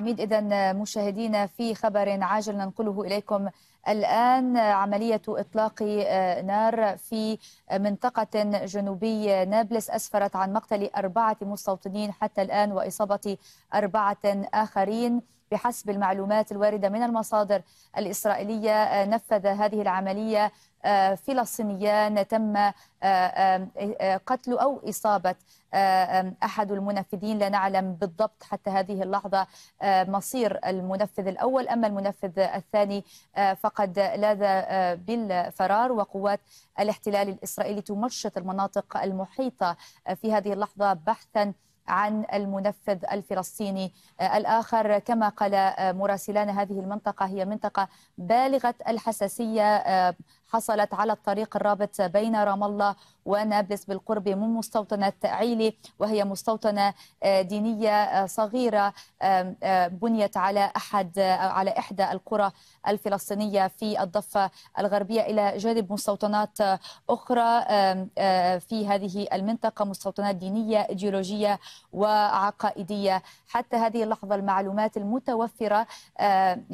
عميد إذا مشاهدينا في خبر عاجل ننقله إليكم الآن عملية إطلاق آه، نار في منطقة جنوبي نابلس أسفرت عن مقتل أربعة مستوطنين حتى الآن وإصابة أربعة آخرين بحسب المعلومات الواردة من المصادر الإسرائيلية آه، نفذ هذه العملية فلسطينيان تم آه، آه، آه، قتل أو إصابة أحد المنفذين لا نعلم بالضبط حتى هذه اللحظة مصير المنفذ الأول أما المنفذ الثاني فقد لاذ بالفرار وقوات الاحتلال الإسرائيلي تمشط المناطق المحيطة في هذه اللحظة بحثا عن المنفذ الفلسطيني الآخر كما قال مراسلان هذه المنطقة هي منطقة بالغة الحساسية حصلت على الطريق الرابط بين رام الله ونابلس بالقرب من مستوطنة عيلي وهي مستوطنة آه، دينية آه، صغيرة بنيت على أحد آه، على إحدى القرى الفلسطينية في الضفة الغربية إلى جانب مستوطنات أخرى في هذه المنطقة مستوطنات دينية إيديولوجية وعقائدية حتى هذه اللحظة المعلومات المتوفرة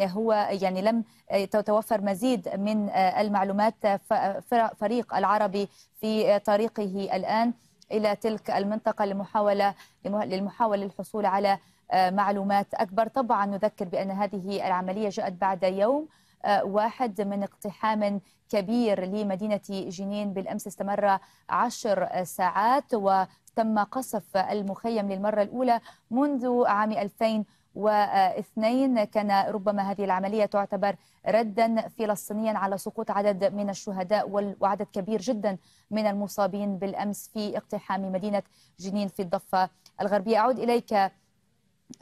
هو يعني لم تتوفر مزيد من المعلومات مقدمات فريق العربي في طريقه الآن إلى تلك المنطقة لمحاولة للمحاولة الحصول على آه، معلومات أكبر طبعا نذكر بأن هذه العملية جاءت بعد يوم آه، واحد من اقتحام كبير لمدينة جنين بالأمس استمر عشر ساعات وتم قصف المخيم للمرة الأولى منذ عام 2000 واثنين كان ربما هذه العملية تعتبر ردا فلسطينيا على سقوط عدد من الشهداء وعدد كبير جدا من المصابين بالأمس في اقتحام مدينة جنين في الضفة الغربية أعود إليك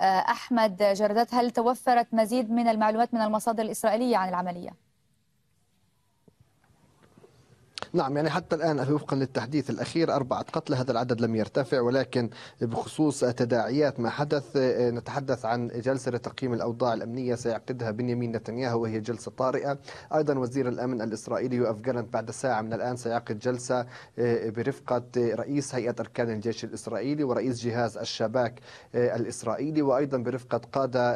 آه، أحمد جردات هل توفرت مزيد من المعلومات من المصادر الإسرائيلية عن العملية؟ نعم يعني حتى الآن وفقا للتحديث الأخير أربعة قتلى هذا العدد لم يرتفع ولكن بخصوص تداعيات ما حدث آه، نتحدث عن جلسة لتقييم الأوضاع الأمنية سيعقدها بنيامين نتنياهو وهي جلسة طارئة أيضا وزير الأمن الإسرائيلي يؤف بعد ساعة من الآن سيعقد جلسة آه، برفقة رئيس هيئة أركان الجيش الإسرائيلي ورئيس جهاز الشباك آه، الإسرائيلي وأيضا برفقة قادة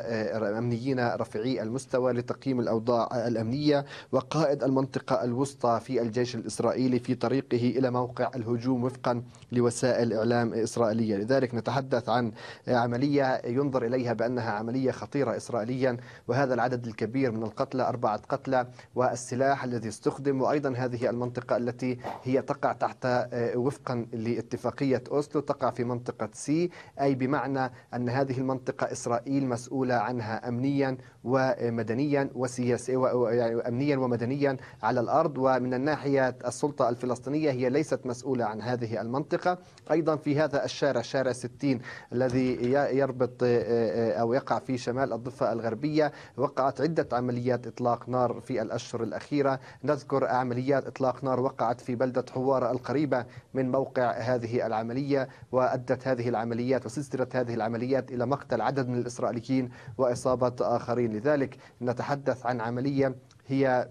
أمنيين رفيعي المستوى لتقييم الأوضاع الأمنية وقائد المنطقة الوسطى في الجيش الإسرائيلي الإسرائيلي في طريقه إلى موقع الهجوم وفقا لوسائل إعلام إسرائيلية لذلك نتحدث عن عملية ينظر إليها بأنها عملية خطيرة إسرائيليا وهذا العدد الكبير من القتلى أربعة قتلى والسلاح الذي استخدم وأيضا هذه المنطقة التي هي تقع تحت آه، وفقا لاتفاقية أوسلو تقع في منطقة سي أي بمعنى أن هذه المنطقة إسرائيل مسؤولة عنها أمنيا ومدنيا وسياسيا يعني أمنيا ومدنيا على الأرض ومن الناحية السلطة الفلسطينية هي ليست مسؤولة عن هذه المنطقة أيضا في هذا الشارع شارع 60 الذي يربط آه، آه، أو يقع في شمال الضفة الغربية وقعت عدة عمليات إطلاق نار في الأشهر الأخيرة نذكر عمليات إطلاق نار وقعت في بلدة حوارة القريبة من موقع هذه العملية وأدت هذه العمليات وسلسلة هذه العمليات إلى مقتل عدد من الإسرائيليين وإصابة آخرين لذلك نتحدث عن عملية هي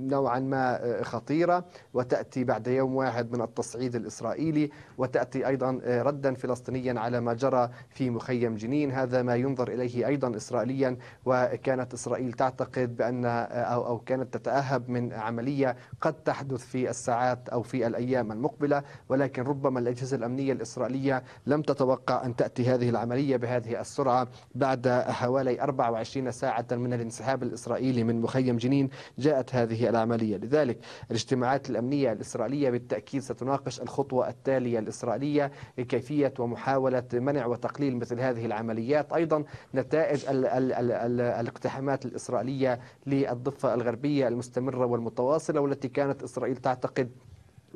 نوعا ما آه، خطيرة وتأتي بعد يوم واحد من التصعيد الإسرائيلي وتأتي أيضا آه، ردا فلسطينيا على ما جرى في مخيم جنين هذا ما ينظر إليه أيضا إسرائيليا وكانت إسرائيل تعتقد بأن آه، أو, أو كانت تتأهب من عملية قد تحدث في الساعات أو في الأيام المقبلة ولكن ربما الأجهزة الأمنية الإسرائيلية لم تتوقع أن تأتي هذه العملية بهذه السرعة بعد حوالي 24 ساعة من الانسحاب الإسرائيلي من مخيم جنين جاءت هذه العملية لذلك الاجتماعات الأمنية الإسرائيلية بالتأكيد ستناقش الخطوة التالية الإسرائيلية لكيفية ومحاولة منع وتقليل مثل هذه العمليات أيضا نتائج ال ال ال ال الاقتحامات الإسرائيلية للضفة الغربية المستمرة والمتواصلة والتي كانت إسرائيل تعتقد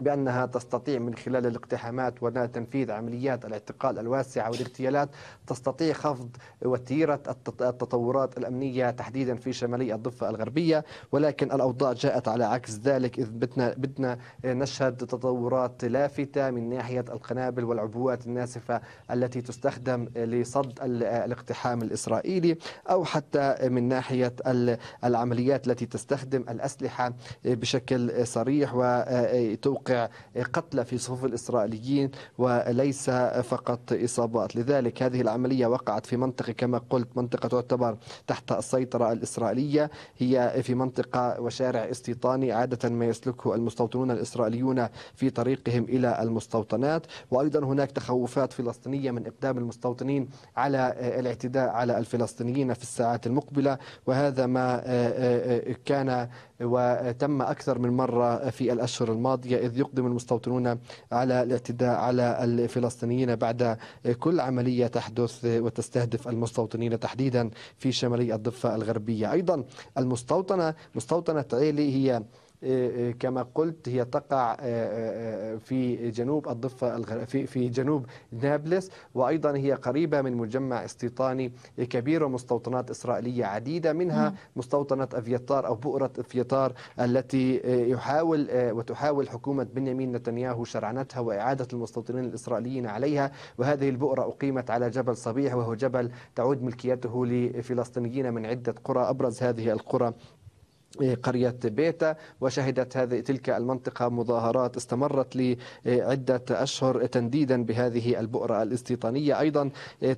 بأنها تستطيع من خلال الاقتحامات وتنفيذ عمليات الاعتقال الواسعة والاغتيالات تستطيع خفض وتيرة التطورات الأمنية تحديدا في شمالي الضفة الغربية ولكن الأوضاع جاءت على عكس ذلك إذ بدنا, بدنا نشهد تطورات لافتة من ناحية القنابل والعبوات الناسفة التي تستخدم لصد الاقتحام الإسرائيلي أو حتى من ناحية العمليات التي تستخدم الأسلحة بشكل صريح وتوقع آه، آه، يوقع قتلى في صفوف الإسرائيليين وليس فقط إصابات لذلك هذه العملية وقعت في منطقة كما قلت منطقة تعتبر تحت السيطرة الإسرائيلية هي في منطقة وشارع استيطاني عادة ما يسلكه المستوطنون الإسرائيليون في طريقهم إلى المستوطنات وأيضا هناك تخوفات فلسطينية من إقدام المستوطنين على الاعتداء على الفلسطينيين في الساعات المقبلة وهذا ما آه، آه، آه، كان وتم أكثر من مرة في الأشهر الماضية إذ يقدم المستوطنون على الاعتداء على الفلسطينيين بعد كل عملية تحدث وتستهدف المستوطنين تحديدا في شمالي الضفة الغربية أيضا المستوطنة مستوطنة عيلي هي إيه، إيه، كما قلت هي تقع آه، آه، آه، في جنوب الضفة الغر... في في جنوب نابلس وأيضا هي قريبة من مجمع استيطاني كبير ومستوطنات إسرائيلية عديدة منها مستوطنة أفيتار أو بؤرة أفيتار التي يحاول وتحاول حكومة بنيامين نتنياهو شرعنتها وإعادة المستوطنين الإسرائيليين عليها وهذه البؤرة أقيمت على جبل صبيح وهو جبل تعود ملكيته لفلسطينيين من عدة قرى أبرز هذه القرى قرية بيتا وشهدت هذه تلك المنطقة مظاهرات استمرت لعدة أشهر تنديدا بهذه البؤرة الاستيطانية أيضا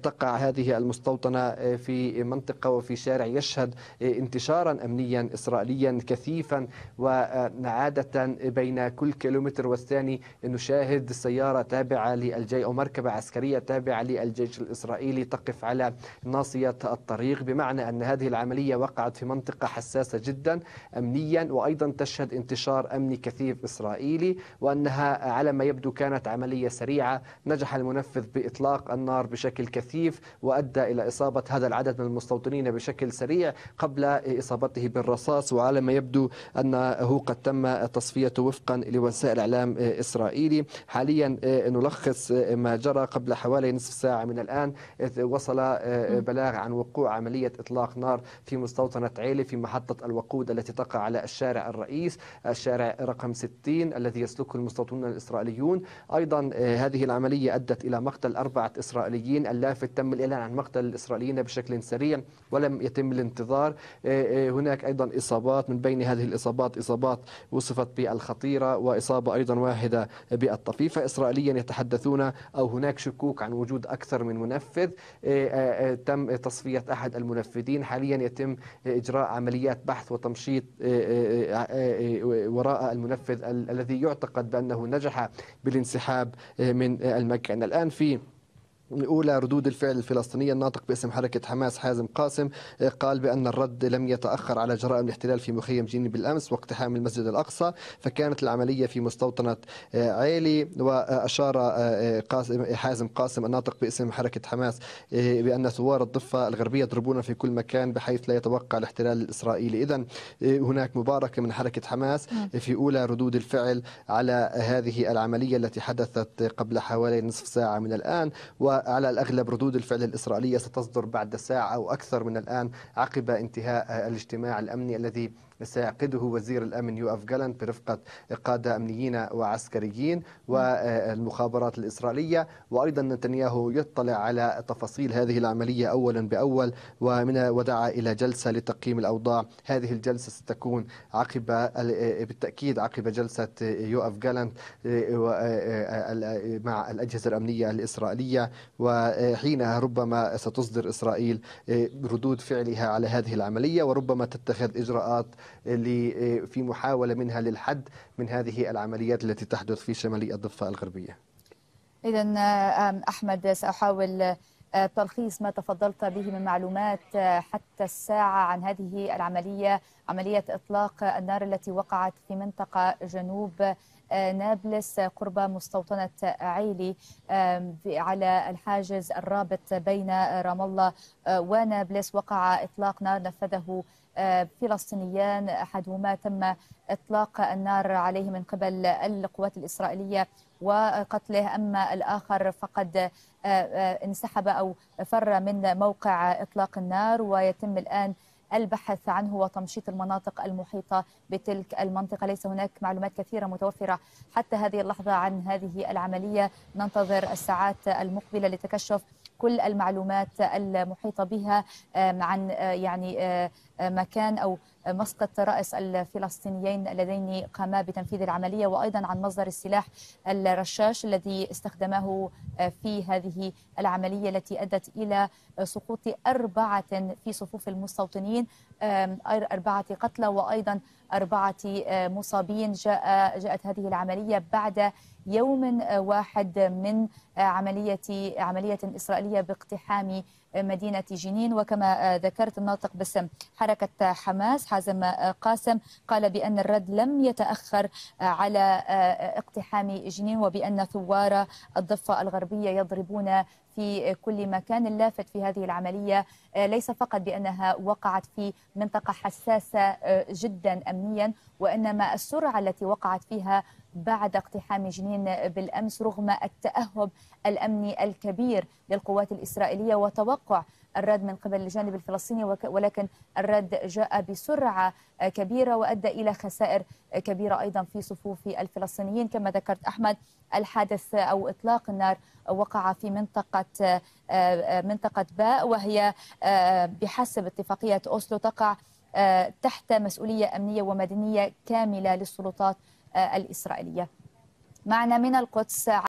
تقع هذه المستوطنة في منطقة وفي شارع يشهد انتشارا أمنيا إسرائيليا كثيفا وعادة بين كل كيلومتر والثاني نشاهد سيارة تابعة للجيش أو مركبة عسكرية تابعة للجيش الإسرائيلي تقف على ناصية الطريق بمعنى أن هذه العملية وقعت في منطقة حساسة جدا أمنيا وأيضا تشهد انتشار أمني كثيف إسرائيلي وأنها على ما يبدو كانت عملية سريعة نجح المنفذ بإطلاق النار بشكل كثيف وأدى إلى إصابة هذا العدد من المستوطنين بشكل سريع قبل إصابته بالرصاص وعلى ما يبدو أنه قد تم تصفيته وفقا لوسائل إعلام إسرائيلي حاليا آه، نلخص آه، ما جرى قبل حوالي نصف ساعة من الآن إذ وصل آه، بلاغ عن وقوع عملية إطلاق نار في مستوطنة عيلة في محطة الوقود التي تقع على الشارع الرئيس الشارع رقم 60 الذي يسلكه المستوطنون الإسرائيليون أيضا آه، هذه العملية أدت إلى مقتل أربعة إسرائيليين اللافت تم الإعلان عن مقتل الإسرائيليين بشكل سريع ولم يتم الانتظار آه، آه، هناك أيضا إصابات من بين هذه الإصابات إصابات وصفت بالخطيرة وإصابة أيضا واحدة بالطفيفة إسرائيليا يتحدثون أو هناك شكوك عن وجود أكثر من منفذ تم تصفية أحد المنفذين حاليا يتم إجراء عمليات بحث وتمشيط تمشيط آه، آه، آه، وراء المنفذ الذي يعتقد بأنه نجح بالانسحاب من المكان الآن في أولى ردود الفعل الفلسطينية الناطق باسم حركة حماس حازم قاسم آه، قال بأن الرد لم يتأخر على جرائم الاحتلال في مخيم جنين بالأمس واقتحام المسجد الأقصى فكانت العملية في مستوطنة آه، عيلي وأشار آه، قاسم حازم قاسم الناطق باسم حركة حماس بأن ثوار الضفة الغربية يضربون في كل مكان بحيث لا يتوقع الاحتلال الإسرائيلي إذا هناك مباركة من حركة حماس نعم. في أولى ردود الفعل على هذه العملية التي حدثت قبل حوالي نصف ساعة من الآن و على الأغلب ردود الفعل الإسرائيلية ستصدر بعد ساعة أو أكثر من الآن عقب انتهاء الاجتماع الأمني الذي سيعقده وزير الأمن اف جالانت برفقة قادة أمنيين وعسكريين والمخابرات الإسرائيلية وأيضا نتنياهو يطلع على تفاصيل هذه العملية أولا بأول ومن ودعا إلى جلسة لتقييم الأوضاع هذه الجلسة ستكون عقب بالتأكيد عقب جلسة اف جالانت آه، آه، آه، مع الأجهزة الأمنية الإسرائيلية وحينها ربما ستصدر إسرائيل ردود فعلها على هذه العملية وربما تتخذ إجراءات آه، في محاولة منها للحد من هذه العمليات التي تحدث في شمال الضفة الغربية إذا آه، أحمد سأحاول آه، تلخيص ما تفضلت به من معلومات حتى الساعة عن هذه العملية عملية إطلاق النار التي وقعت في منطقة جنوب نابلس قرب مستوطنة عيلي على الحاجز الرابط بين رام الله ونابلس وقع إطلاق نار نفذه فلسطينيان أحدهما تم إطلاق النار عليه من قبل القوات الإسرائيلية وقتله أما الآخر فقد آه، آه، انسحب أو فر من موقع إطلاق النار ويتم الآن البحث عنه وتمشيط المناطق المحيطه بتلك المنطقه، ليس هناك معلومات كثيره متوفره حتى هذه اللحظه عن هذه العمليه، ننتظر الساعات المقبله لتكشف كل المعلومات المحيطه بها آه، عن يعني مكان أو مسقط رأس الفلسطينيين اللذين قاما بتنفيذ العملية وأيضا عن مصدر السلاح الرشاش الذي استخدمه آه، في هذه العملية التي أدت إلى سقوط أربعة في صفوف المستوطنين أربعة قتلى وأيضا أربعة آه، مصابين جاء جاءت هذه العملية بعد يوم آه، واحد من عملية عملية إسرائيلية باقتحام مدينة جنين وكما آه، ذكرت الناطق باسم حركة حماس حازم آه، قاسم قال بأن الرد لم يتأخر آه، على اقتحام جنين وبأن ثوار الضفة الغربية يضربون في كل مكان اللافت في هذه العملية آه، ليس فقط بأنها وقعت في منطقة حساسة آه، جدا أمنيا وإنما السرعة التي وقعت فيها بعد اقتحام جنين بالأمس رغم التأهب الأمني الكبير للقوات الإسرائيلية وتوقع الرد من قبل الجانب الفلسطيني ولكن الرد جاء بسرعة آه، كبيرة وأدى إلى خسائر آه، كبيرة أيضا في صفوف الفلسطينيين كما ذكرت أحمد الحادث أو إطلاق النار وقع في منطقة آه، منطقة باء وهي بحسب اتفاقية أوسلو تقع تحت مسؤولية أمنية ومدنية كاملة للسلطات الإسرائيلية معنا من القدس